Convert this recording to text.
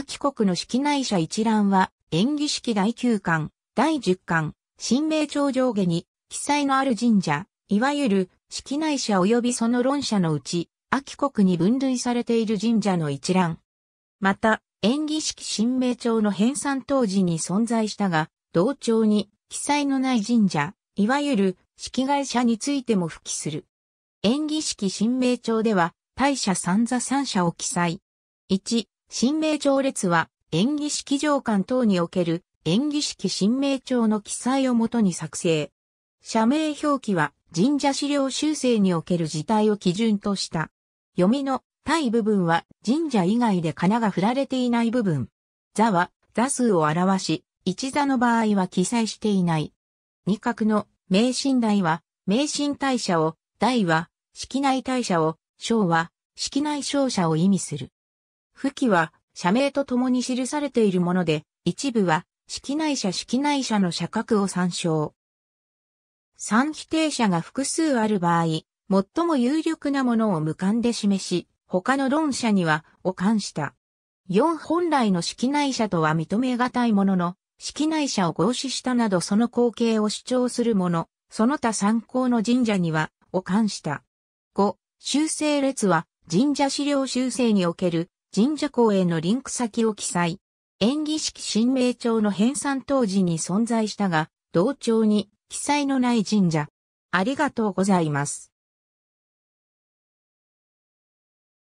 秋国の式内社一覧は、演技式第9巻、第10巻、新名帳上下に、記載のある神社、いわゆる、式内社及びその論者のうち、秋国に分類されている神社の一覧。また、演技式新名帳の編纂当時に存在したが、同調に記載のない神社、いわゆる式外社についても付記する。演技式新名帳では、大社三座三社を記載。1、新名帳列は、演技式上官等における演技式新名帳の記載をもとに作成。社名表記は神社資料修正における事態を基準とした。読みの対部分は神社以外で仮名が振られていない部分。座は座数を表し、一座の場合は記載していない。二角の名神代は、名神大社を、台は、式内大社を、章は、式内商社を意味する。付記は、社名と共に記されているもので、一部は、式内者式内者の社格を参照。三否定者が複数ある場合、最も有力なものを無冠で示し、他の論者には、を冠した。四本来の式内者とは認めがたいものの、式内者を合祀したなどその光景を主張するもの、その他参考の神社には、を冠した。五、修正列は、神社資料修正における、神社公へのリンク先を記載。演技式新名帳の編纂当時に存在したが、同調に記載のない神社。ありがとうございます。